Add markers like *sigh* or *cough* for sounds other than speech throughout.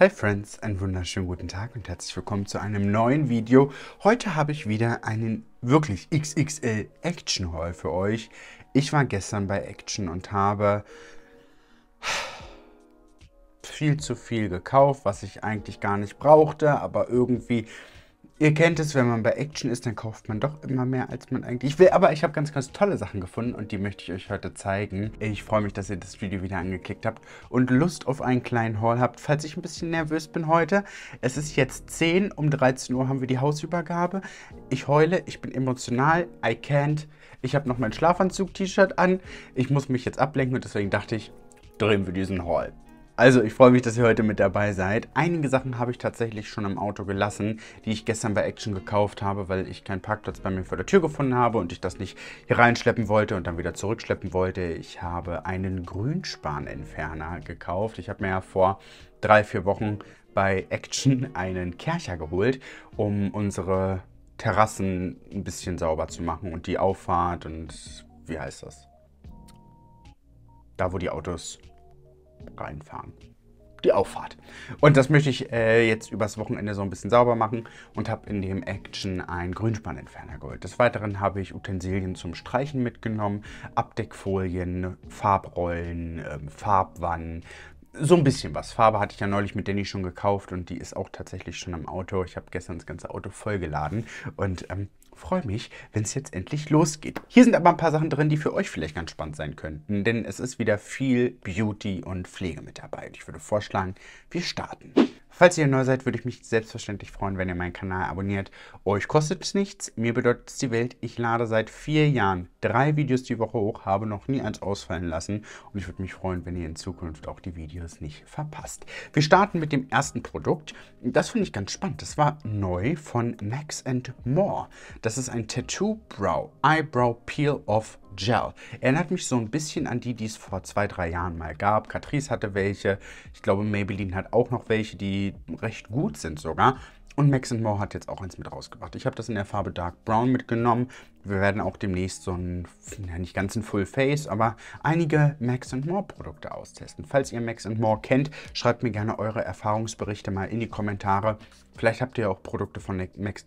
Hi Friends, einen wunderschönen guten Tag und herzlich willkommen zu einem neuen Video. Heute habe ich wieder einen wirklich XXL Action Haul für euch. Ich war gestern bei Action und habe viel zu viel gekauft, was ich eigentlich gar nicht brauchte, aber irgendwie Ihr kennt es, wenn man bei Action ist, dann kauft man doch immer mehr, als man eigentlich will. Aber ich habe ganz, ganz tolle Sachen gefunden und die möchte ich euch heute zeigen. Ich freue mich, dass ihr das Video wieder angeklickt habt und Lust auf einen kleinen Haul habt, falls ich ein bisschen nervös bin heute. Es ist jetzt 10, um 13 Uhr haben wir die Hausübergabe. Ich heule, ich bin emotional, I can't. Ich habe noch mein Schlafanzug-T-Shirt an. Ich muss mich jetzt ablenken und deswegen dachte ich, drehen wir diesen Haul. Also, ich freue mich, dass ihr heute mit dabei seid. Einige Sachen habe ich tatsächlich schon im Auto gelassen, die ich gestern bei Action gekauft habe, weil ich keinen Parkplatz bei mir vor der Tür gefunden habe und ich das nicht hier reinschleppen wollte und dann wieder zurückschleppen wollte. Ich habe einen Grünspan-Entferner gekauft. Ich habe mir ja vor drei, vier Wochen bei Action einen Kercher geholt, um unsere Terrassen ein bisschen sauber zu machen und die Auffahrt und wie heißt das? Da, wo die Autos reinfahren. Die Auffahrt. Und das möchte ich äh, jetzt übers Wochenende so ein bisschen sauber machen und habe in dem Action einen Grünspannentferner geholt. Des Weiteren habe ich Utensilien zum Streichen mitgenommen, Abdeckfolien, Farbrollen, äh, Farbwannen, so ein bisschen was. Farbe hatte ich ja neulich mit Danny schon gekauft und die ist auch tatsächlich schon im Auto. Ich habe gestern das ganze Auto vollgeladen und ähm, freue mich, wenn es jetzt endlich losgeht. Hier sind aber ein paar Sachen drin, die für euch vielleicht ganz spannend sein könnten, denn es ist wieder viel Beauty und Pflege mit dabei. Und ich würde vorschlagen, wir starten. Falls ihr neu seid, würde ich mich selbstverständlich freuen, wenn ihr meinen Kanal abonniert. Euch kostet es nichts, mir bedeutet es die Welt. Ich lade seit vier Jahren drei Videos die Woche hoch, habe noch nie eins ausfallen lassen und ich würde mich freuen, wenn ihr in Zukunft auch die Videos nicht verpasst. Wir starten mit dem ersten Produkt. Das finde ich ganz spannend. Das war neu von Max More. Das ist ein Tattoo Brow, Eyebrow Peel Off Gel. Erinnert mich so ein bisschen an die, die es vor zwei, drei Jahren mal gab. Catrice hatte welche. Ich glaube, Maybelline hat auch noch welche, die recht gut sind sogar. Und Max More hat jetzt auch eins mit rausgebracht. Ich habe das in der Farbe Dark Brown mitgenommen. Wir werden auch demnächst so ein, ja nicht ganz ein Full Face, aber einige Max More Produkte austesten. Falls ihr Max More kennt, schreibt mir gerne eure Erfahrungsberichte mal in die Kommentare. Vielleicht habt ihr auch Produkte von Max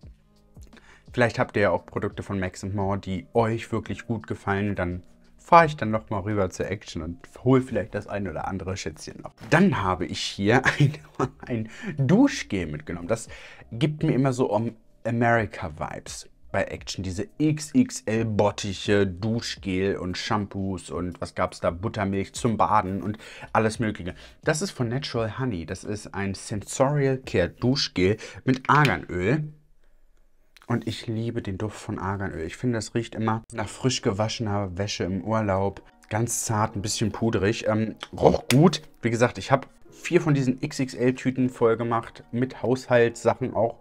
Vielleicht habt ihr ja auch Produkte von Max More, die euch wirklich gut gefallen. Dann fahre ich dann nochmal rüber zur Action und hole vielleicht das ein oder andere Schätzchen noch. Dann habe ich hier *laughs* ein, ein Duschgel mitgenommen. Das gibt mir immer so um America-Vibes bei Action. Diese XXL-bottiche Duschgel und Shampoos und was gab es da? Buttermilch zum Baden und alles mögliche. Das ist von Natural Honey. Das ist ein Sensorial Care Duschgel mit Arganöl. Und ich liebe den Duft von Arganöl. Ich finde, das riecht immer nach frisch gewaschener Wäsche im Urlaub. Ganz zart, ein bisschen pudrig. Ähm, roch gut. Wie gesagt, ich habe vier von diesen XXL-Tüten voll gemacht. Mit Haushaltssachen auch.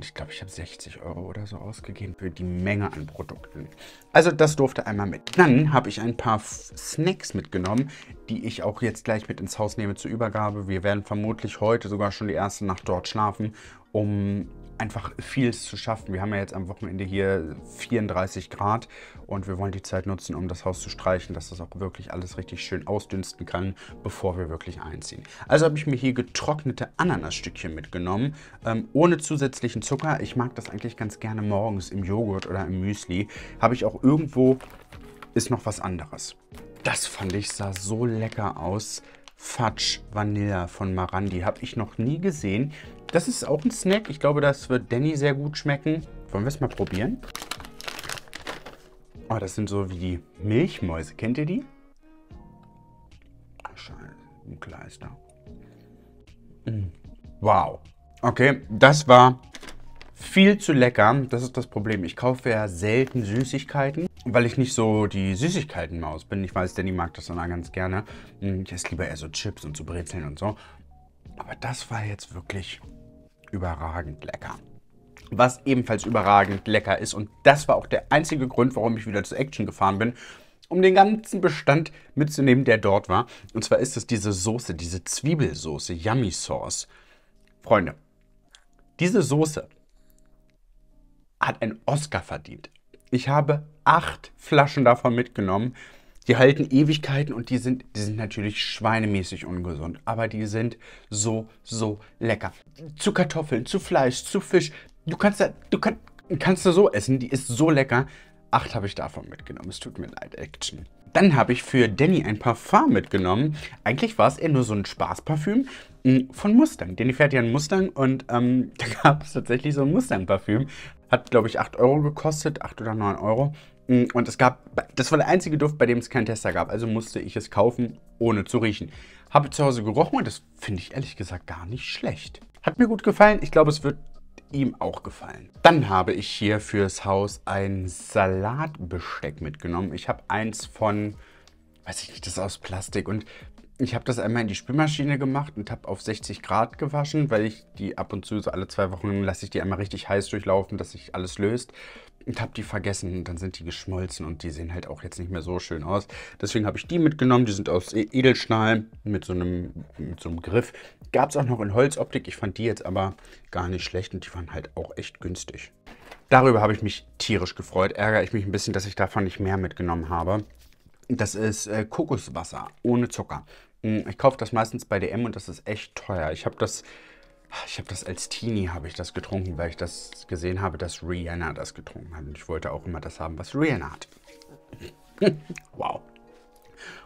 Ich glaube, ich habe 60 Euro oder so ausgegeben für die Menge an Produkten. Also das durfte einmal mit. Dann habe ich ein paar Snacks mitgenommen, die ich auch jetzt gleich mit ins Haus nehme zur Übergabe. Wir werden vermutlich heute sogar schon die erste Nacht dort schlafen, um einfach vieles zu schaffen. Wir haben ja jetzt am Wochenende hier 34 Grad und wir wollen die Zeit nutzen, um das Haus zu streichen, dass das auch wirklich alles richtig schön ausdünsten kann, bevor wir wirklich einziehen. Also habe ich mir hier getrocknete Ananasstückchen mitgenommen, ähm, ohne zusätzlichen Zucker. Ich mag das eigentlich ganz gerne morgens im Joghurt oder im Müsli. Habe ich auch irgendwo, ist noch was anderes. Das fand ich, sah so lecker aus. Fudge Vanilla von Marandi. Habe ich noch nie gesehen. Das ist auch ein Snack. Ich glaube, das wird Danny sehr gut schmecken. Wollen wir es mal probieren? Oh, das sind so wie die Milchmäuse. Kennt ihr die? Scheiße, ein Kleister. Mm. Wow. Okay, das war viel zu lecker. Das ist das Problem. Ich kaufe ja selten Süßigkeiten, weil ich nicht so die Süßigkeitenmaus bin. Ich weiß, Danny mag das dann auch ganz gerne. Mm, ich esse lieber eher so Chips und so Brezeln und so. Aber das war jetzt wirklich überragend lecker. Was ebenfalls überragend lecker ist. Und das war auch der einzige Grund, warum ich wieder zu Action gefahren bin, um den ganzen Bestand mitzunehmen, der dort war. Und zwar ist es diese Soße, diese Zwiebelsoße, Yummy Sauce. Freunde, diese Soße hat einen Oscar verdient. Ich habe acht Flaschen davon mitgenommen. Die halten Ewigkeiten und die sind, die sind natürlich schweinemäßig ungesund, aber die sind so, so lecker. Zu Kartoffeln, zu Fleisch, zu Fisch. Du kannst da, du kann, kannst da so essen, die ist so lecker. Acht habe ich davon mitgenommen. Es tut mir leid, Action. Dann habe ich für Danny ein Parfum mitgenommen. Eigentlich war es eher nur so ein Spaßparfüm mm, von Mustang. Danny fährt ja einen Mustang und ähm, *laughs* da gab es tatsächlich so ein Mustang-Parfüm. Hat, glaube ich, 8 Euro gekostet, 8 oder 9 Euro. Mm, und es gab, das war der einzige Duft, bei dem es keinen Tester gab. Also musste ich es kaufen, ohne zu riechen. Habe zu Hause gerochen und das finde ich ehrlich gesagt gar nicht schlecht. Hat mir gut gefallen. Ich glaube, es wird ihm auch gefallen. Dann habe ich hier fürs Haus ein Salatbesteck mitgenommen. Ich habe eins von, weiß ich nicht, das ist aus Plastik. Und ich habe das einmal in die Spülmaschine gemacht und habe auf 60 Grad gewaschen, weil ich die ab und zu, so alle zwei Wochen, lasse ich die einmal richtig heiß durchlaufen, dass sich alles löst. Und habe die vergessen und dann sind die geschmolzen und die sehen halt auch jetzt nicht mehr so schön aus. Deswegen habe ich die mitgenommen. Die sind aus e- Edelstahl mit so einem, mit so einem Griff. Gab es auch noch in Holzoptik. Ich fand die jetzt aber gar nicht schlecht und die waren halt auch echt günstig. Darüber habe ich mich tierisch gefreut. Ärgere ich mich ein bisschen, dass ich davon nicht mehr mitgenommen habe. Das ist äh, Kokoswasser ohne Zucker. Hm, ich kaufe das meistens bei DM und das ist echt teuer. Ich habe das, ich habe das als Teenie habe ich das getrunken, weil ich das gesehen habe, dass Rihanna das getrunken hat und ich wollte auch immer das haben, was Rihanna hat. *laughs* wow.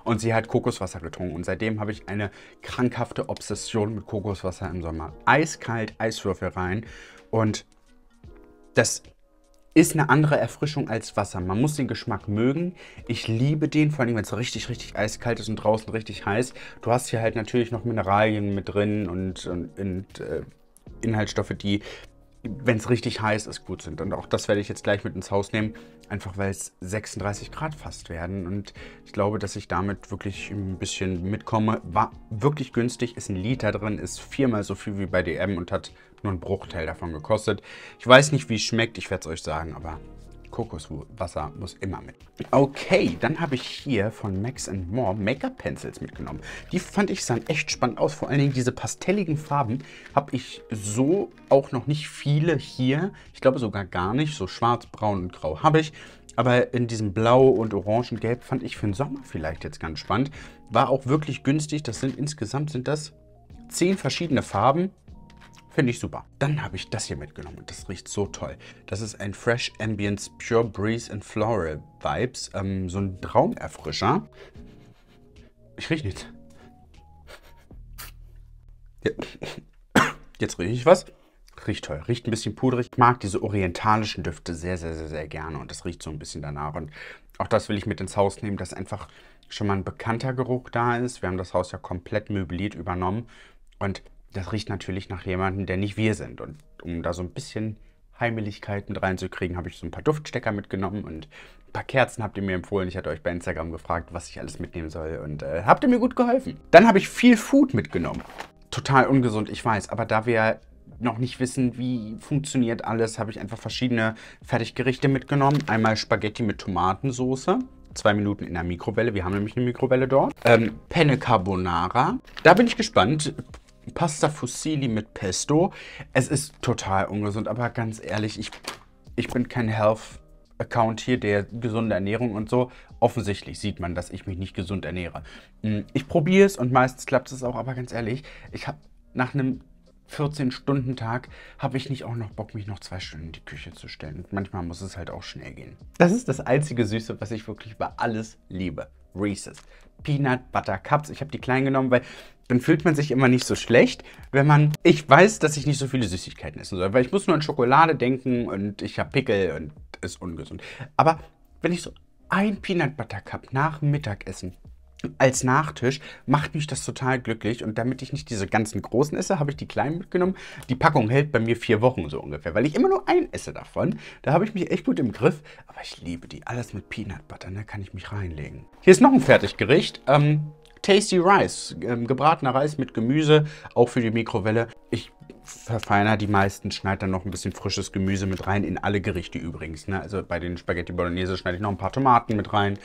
Und sie hat Kokoswasser getrunken und seitdem habe ich eine krankhafte Obsession mit Kokoswasser im Sommer. Eiskalt Eiswürfel rein und das ist eine andere Erfrischung als Wasser. Man muss den Geschmack mögen. Ich liebe den, vor allem wenn es richtig, richtig eiskalt ist und draußen richtig heiß. Du hast hier halt natürlich noch Mineralien mit drin und, und, und äh, Inhaltsstoffe, die, wenn es richtig heiß ist, gut sind. Und auch das werde ich jetzt gleich mit ins Haus nehmen, einfach weil es 36 Grad fast werden. Und ich glaube, dass ich damit wirklich ein bisschen mitkomme. War wirklich günstig, ist ein Liter drin, ist viermal so viel wie bei DM und hat nur einen Bruchteil davon gekostet. Ich weiß nicht, wie es schmeckt, ich werde es euch sagen, aber Kokoswasser muss immer mit. Okay, dann habe ich hier von Max More Make-up Pencils mitgenommen. Die fand ich sahen echt spannend aus. Vor allen Dingen diese pastelligen Farben habe ich so auch noch nicht viele hier. Ich glaube sogar gar nicht. So schwarz, braun und grau habe ich. Aber in diesem Blau und Orangengelb fand ich für den Sommer vielleicht jetzt ganz spannend. War auch wirklich günstig. Das sind insgesamt sind das zehn verschiedene Farben. Finde ich super. Dann habe ich das hier mitgenommen und das riecht so toll. Das ist ein Fresh Ambience Pure Breeze and Floral Vibes. Ähm, so ein Traumerfrischer. Ich rieche nichts. Jetzt rieche ich was. Riecht toll. Riecht ein bisschen pudrig. Ich mag diese orientalischen Düfte sehr, sehr, sehr, sehr gerne. Und das riecht so ein bisschen danach. Und auch das will ich mit ins Haus nehmen, dass einfach schon mal ein bekannter Geruch da ist. Wir haben das Haus ja komplett möbliert übernommen. Und das riecht natürlich nach jemandem, der nicht wir sind. Und um da so ein bisschen Heimeligkeiten reinzukriegen, habe ich so ein paar Duftstecker mitgenommen und ein paar Kerzen habt ihr mir empfohlen. Ich hatte euch bei Instagram gefragt, was ich alles mitnehmen soll und äh, habt ihr mir gut geholfen. Dann habe ich viel Food mitgenommen. Total ungesund, ich weiß, aber da wir noch nicht wissen, wie funktioniert alles, habe ich einfach verschiedene Fertiggerichte mitgenommen. Einmal Spaghetti mit Tomatensoße. Zwei Minuten in der Mikrowelle. Wir haben nämlich eine Mikrowelle dort. Ähm, Penne Carbonara. Da bin ich gespannt. Pasta Fusilli mit Pesto. Es ist total ungesund, aber ganz ehrlich, ich, ich bin kein Health Account hier, der gesunde Ernährung und so. Offensichtlich sieht man, dass ich mich nicht gesund ernähre. Hm, ich probiere es und meistens klappt es auch, aber ganz ehrlich, ich habe nach einem 14-Stunden-Tag habe ich nicht auch noch Bock, mich noch zwei Stunden in die Küche zu stellen. manchmal muss es halt auch schnell gehen. Das ist das einzige Süße, was ich wirklich über alles liebe. Reese's. Peanut Butter Cups. Ich habe die klein genommen, weil dann fühlt man sich immer nicht so schlecht, wenn man... Ich weiß, dass ich nicht so viele Süßigkeiten essen soll, weil ich muss nur an Schokolade denken und ich habe Pickel und ist ungesund. Aber wenn ich so ein Peanut Butter Cup nach Mittagessen als Nachtisch macht mich das total glücklich. Und damit ich nicht diese ganzen großen esse, habe ich die kleinen mitgenommen. Die Packung hält bei mir vier Wochen so ungefähr, weil ich immer nur ein esse davon. Da habe ich mich echt gut im Griff. Aber ich liebe die. Alles mit Peanut Butter, da ne, kann ich mich reinlegen. Hier ist noch ein Fertiggericht. Ähm, Tasty Rice, ähm, gebratener Reis mit Gemüse, auch für die Mikrowelle. Ich verfeinere die meisten, schneide dann noch ein bisschen frisches Gemüse mit rein, in alle Gerichte übrigens. Ne? Also bei den Spaghetti Bolognese schneide ich noch ein paar Tomaten mit rein,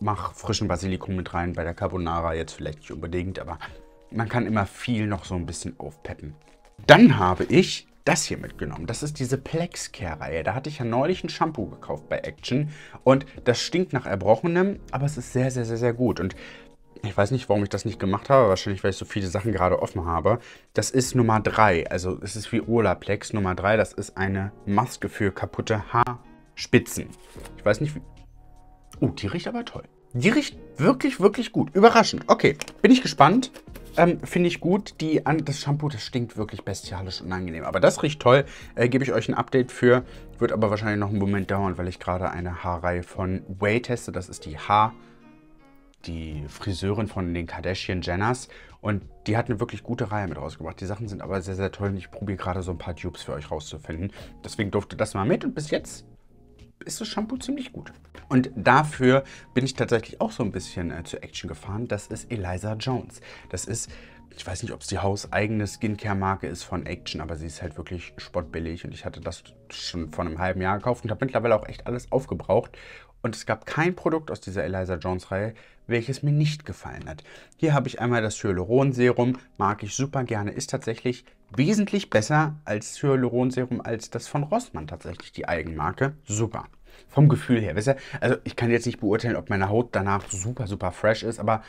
mache frischen Basilikum mit rein, bei der Carbonara jetzt vielleicht nicht unbedingt, aber man kann immer viel noch so ein bisschen aufpeppen. Dann habe ich das hier mitgenommen. Das ist diese Plexcare-Reihe. Da hatte ich ja neulich ein Shampoo gekauft bei Action und das stinkt nach Erbrochenem, aber es ist sehr, sehr, sehr, sehr gut. Und ich weiß nicht, warum ich das nicht gemacht habe. Wahrscheinlich, weil ich so viele Sachen gerade offen habe. Das ist Nummer 3. Also es ist wie Olaplex Nummer 3. Das ist eine Maske für kaputte Haarspitzen. Ich weiß nicht, wie... Oh, die riecht aber toll. Die riecht wirklich, wirklich gut. Überraschend. Okay, bin ich gespannt. Ähm, Finde ich gut. Die An das Shampoo, das stinkt wirklich bestialisch und angenehm. Aber das riecht toll. Äh, Gebe ich euch ein Update für. Wird aber wahrscheinlich noch einen Moment dauern, weil ich gerade eine Haarreihe von Way teste. Das ist die Haar die Friseurin von den Kardashian Jenners und die hat eine wirklich gute Reihe mit rausgebracht. Die Sachen sind aber sehr, sehr toll und ich probiere gerade so ein paar Dupes für euch rauszufinden. Deswegen durfte das mal mit und bis jetzt ist das Shampoo ziemlich gut. Und dafür bin ich tatsächlich auch so ein bisschen äh, zur Action gefahren. Das ist Eliza Jones. Das ist ich weiß nicht, ob es die hauseigene Skincare-Marke ist von Action, aber sie ist halt wirklich spottbillig und ich hatte das schon vor einem halben Jahr gekauft und habe mittlerweile auch echt alles aufgebraucht. Und es gab kein Produkt aus dieser Eliza Jones-Reihe, welches mir nicht gefallen hat. Hier habe ich einmal das Hyaluronserum, mag ich super gerne, ist tatsächlich wesentlich besser als Hyaluronserum, als das von Rossmann tatsächlich, die Eigenmarke. Super vom Gefühl her. wisst ihr? Also ich kann jetzt nicht beurteilen, ob meine Haut danach super, super fresh ist, aber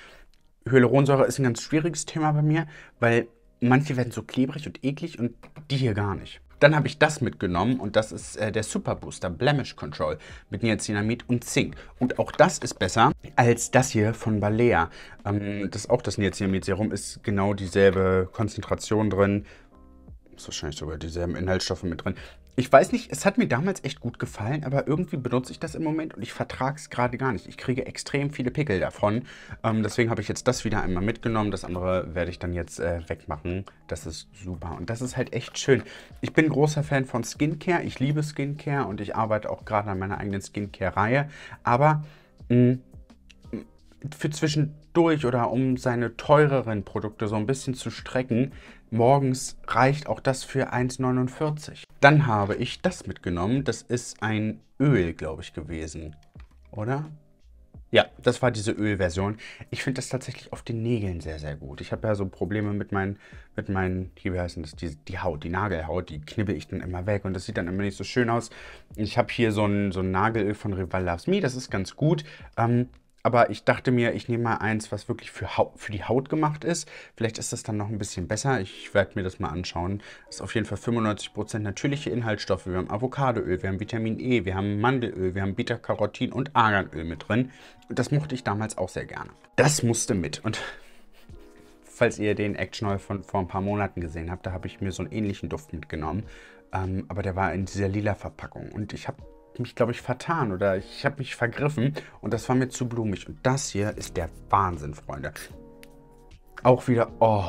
Hyaluronsäure ist ein ganz schwieriges Thema bei mir, weil manche werden so klebrig und eklig und die hier gar nicht. Dann habe ich das mitgenommen und das ist äh, der Super Booster Blemish Control mit Niacinamid und Zink. Und auch das ist besser als das hier von Balea. Ähm, das auch das Niacinamid Serum ist genau dieselbe Konzentration drin. Ist wahrscheinlich sogar dieselben Inhaltsstoffe mit drin. Ich weiß nicht, es hat mir damals echt gut gefallen, aber irgendwie benutze ich das im Moment und ich vertrage es gerade gar nicht. Ich kriege extrem viele Pickel davon. Ähm, deswegen habe ich jetzt das wieder einmal mitgenommen. Das andere werde ich dann jetzt äh, wegmachen. Das ist super und das ist halt echt schön. Ich bin großer Fan von Skincare. Ich liebe Skincare und ich arbeite auch gerade an meiner eigenen Skincare-Reihe. Aber mh, mm, für zwischendurch oder um seine teureren Produkte so ein bisschen zu strecken, morgens reicht auch das für 1,49. Dann habe ich das mitgenommen. Das ist ein Öl, glaube ich, gewesen. Oder? Ja, das war diese Ölversion. Ich finde das tatsächlich auf den Nägeln sehr, sehr gut. Ich habe ja so Probleme mit meinen, mit meinen, wie heißen das, die, die Haut, die Nagelhaut, die knibbel ich dann immer weg und das sieht dann immer nicht so schön aus. Ich habe hier so ein, so ein Nagelöl von Rival Loves Me, das ist ganz gut. Ähm, aber ich dachte mir, ich nehme mal eins, was wirklich für, für die Haut gemacht ist. Vielleicht ist das dann noch ein bisschen besser. Ich werde mir das mal anschauen. Das ist auf jeden Fall 95% natürliche Inhaltsstoffe. Wir haben Avocadoöl, wir haben Vitamin E, wir haben Mandelöl, wir haben Beta-Carotin und Arganöl mit drin. Und das mochte ich damals auch sehr gerne. Das musste mit. Und *laughs* falls ihr den Action Oil von vor ein paar Monaten gesehen habt, da habe ich mir so einen ähnlichen Duft mitgenommen. Ähm, aber der war in dieser lila Verpackung. Und ich habe mich, glaube ich, vertan oder ich habe mich vergriffen und das war mir zu blumig. Und das hier ist der Wahnsinn, Freunde. Auch wieder, oh.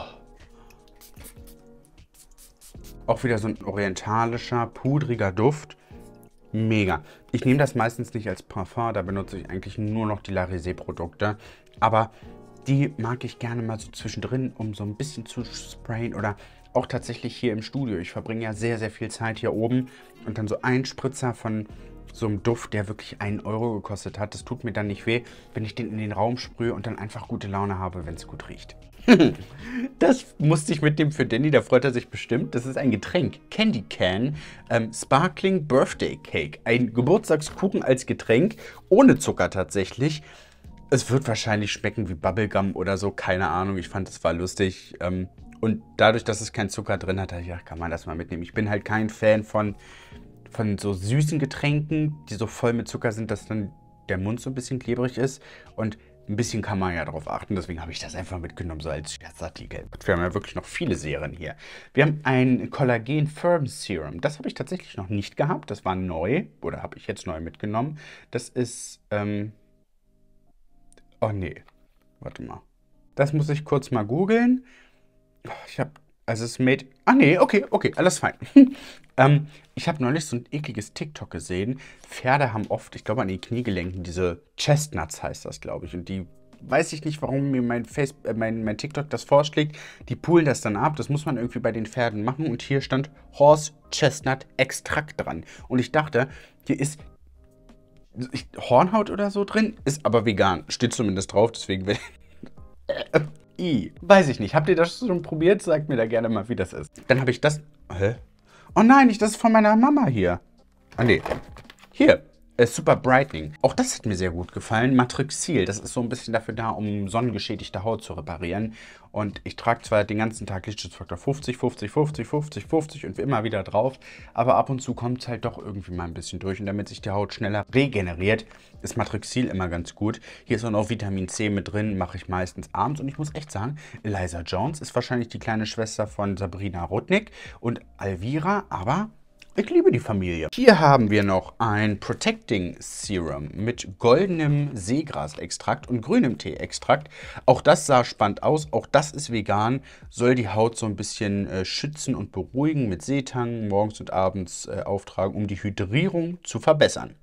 Auch wieder so ein orientalischer, pudriger Duft. Mega. Ich nehme das meistens nicht als Parfum, da benutze ich eigentlich nur noch die Larisé-Produkte. Aber die mag ich gerne mal so zwischendrin, um so ein bisschen zu sprayen oder auch tatsächlich hier im Studio. Ich verbringe ja sehr, sehr viel Zeit hier oben und dann so ein Spritzer von so einem Duft, der wirklich einen Euro gekostet hat. Das tut mir dann nicht weh, wenn ich den in den Raum sprühe und dann einfach gute Laune habe, wenn es gut riecht. *laughs* das musste ich mit dem für Danny, da freut er sich bestimmt. Das ist ein Getränk, Candy Can, ähm, Sparkling Birthday Cake. Ein Geburtstagskuchen als Getränk, ohne Zucker tatsächlich. Es wird wahrscheinlich schmecken wie Bubblegum oder so, keine Ahnung. Ich fand, es war lustig. Ähm, und dadurch, dass es keinen Zucker drin hat, dachte ich gedacht, kann man das mal mitnehmen. Ich bin halt kein Fan von von so süßen Getränken, die so voll mit Zucker sind, dass dann der Mund so ein bisschen klebrig ist. Und ein bisschen kann man ja darauf achten, deswegen habe ich das einfach mitgenommen, so als Scherzartikel. Wir haben ja wirklich noch viele Serien hier. Wir haben ein Kollagen Firm Serum. Das habe ich tatsächlich noch nicht gehabt. Das war neu oder habe ich jetzt neu mitgenommen. Das ist. Ähm oh nee. Warte mal. Das muss ich kurz mal googeln. Ich habe also es ist made. Ah nee, okay, okay, alles fein. *laughs* ähm, ich habe neulich so ein ekliges TikTok gesehen. Pferde haben oft, ich glaube, an den Kniegelenken diese Chestnuts heißt das, glaube ich. Und die weiß ich nicht, warum mir mein, Face, äh, mein, mein TikTok das vorschlägt. Die poolen das dann ab. Das muss man irgendwie bei den Pferden machen. Und hier stand Horse Chestnut Extrakt dran. Und ich dachte, hier ist Hornhaut oder so drin, ist aber vegan. Steht zumindest drauf, deswegen will. ich. *laughs* Äh, I. Weiß ich nicht. Habt ihr das schon probiert? Sagt mir da gerne mal, wie das ist. Dann habe ich das... Hä? Oh nein, ich, das ist von meiner Mama hier. Ah nee. Hier. Äh, Super Brightening. Auch das hat mir sehr gut gefallen. Matrixil, das ist so ein bisschen dafür da, um sonnengeschädigte Haut zu reparieren. Und ich trage zwar den ganzen Tag Lichtschutzfaktor 50, 50, 50, 50, 50 und immer wieder drauf, aber ab und zu kommt es halt doch irgendwie mal ein bisschen durch. Und damit sich die Haut schneller regeneriert, ist Matrixil immer ganz gut. Hier ist auch noch Vitamin C mit drin, mache ich meistens abends. Und ich muss echt sagen, Eliza Jones ist wahrscheinlich die kleine Schwester von Sabrina Rudnick und Alvira, aber ich liebe die Familie. Hier haben wir noch ein Protecting Serum mit goldenem Seegrasextrakt und grünem Teeextrakt. Auch das sah spannend aus. Auch das ist vegan. Soll die Haut so ein bisschen äh, schützen und beruhigen mit Seetang morgens und abends äh, auftragen, um die Hydrierung zu verbessern.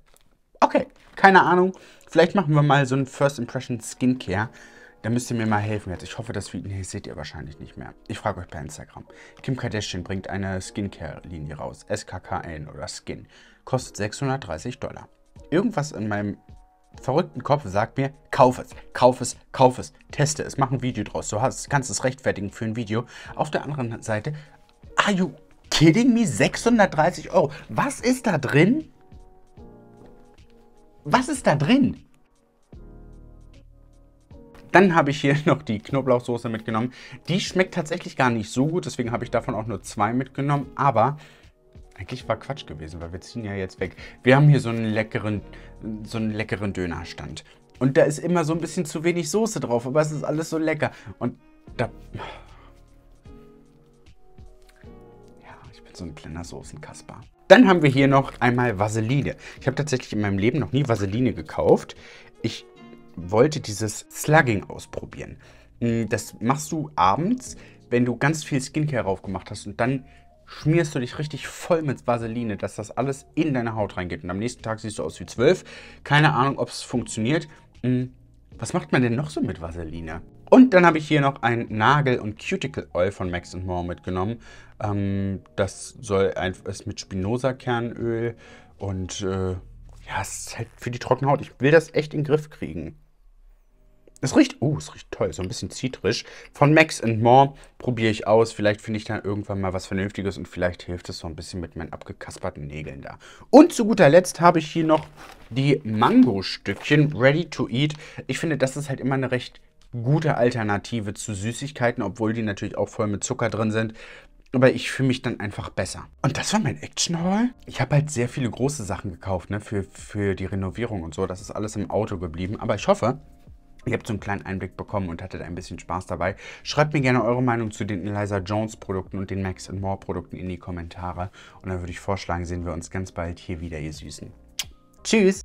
Okay, keine Ahnung. Vielleicht machen wir mal so ein First Impression Skincare. Da müsst ihr mir mal helfen jetzt. Ich hoffe, das Video nee, seht ihr wahrscheinlich nicht mehr. Ich frage euch bei Instagram. Kim Kardashian bringt eine Skincare-Linie raus. SKKN oder Skin. Kostet 630 Dollar. Irgendwas in meinem verrückten Kopf sagt mir, kauf es, kauf es, kauf es, teste es, mach ein Video draus. Du hast, kannst es rechtfertigen für ein Video. Auf der anderen Seite, are you kidding me? 630 Euro. Was ist da drin? Was ist da drin? Dann habe ich hier *laughs* noch die Knoblauchsoße mitgenommen. Die schmeckt tatsächlich gar nicht so gut, deswegen habe ich davon auch nur zwei mitgenommen. Aber eigentlich war Quatsch gewesen, weil wir ziehen ja jetzt weg. Wir haben hier so einen leckeren, so einen leckeren Dönerstand. Und da ist immer so ein bisschen zu wenig Soße drauf, aber es ist alles so lecker. Und da... Ja, ich bin so ein kleiner Soßenkasper. Dann haben wir hier noch einmal Vaseline. Ich habe tatsächlich in meinem Leben noch nie Vaseline gekauft. Ich wollte dieses Slugging ausprobieren. Hm, das machst du abends, wenn du ganz viel Skincare raufgemacht hast und dann schmierst du dich richtig voll mit Vaseline, dass das alles in deine Haut reingeht. Und am nächsten Tag siehst du aus wie zwölf. Keine Ahnung, ob es funktioniert. Hm, was macht man denn noch so mit Vaseline? Und dann habe ich hier noch ein Nagel- und Cuticle-Oil von Max More mitgenommen. Ähm, das soll ein, ist mit Spinoza-Kernöl und äh, ja, es ist halt für die trockene Haut. Ich will das echt in den Griff kriegen. Es riecht, oh, es riecht toll, so ein bisschen zitrisch. Von Max More probiere ich aus. Vielleicht finde ich da irgendwann mal was Vernünftiges und vielleicht hilft es so ein bisschen mit meinen abgekasperten Nägeln da. Und zu guter Letzt habe ich hier noch die Mangostückchen ready to eat. Ich finde, das ist halt immer eine recht gute Alternative zu Süßigkeiten, obwohl die natürlich auch voll mit Zucker drin sind aber ich fühle mich dann einfach besser. Und das war mein Action-Haul. Ich habe halt sehr viele große Sachen gekauft, ne, für, für die Renovierung und so. Das ist alles im Auto geblieben. Aber ich hoffe, Ihr habt so einen kleinen Einblick bekommen und hattet ein bisschen Spaß dabei. Schreibt mir gerne eure Meinung zu den Eliza Jones Produkten und den Max More Produkten in die Kommentare. Und dann würde ich vorschlagen, sehen wir uns ganz bald hier wieder, ihr Süßen. Tschüss!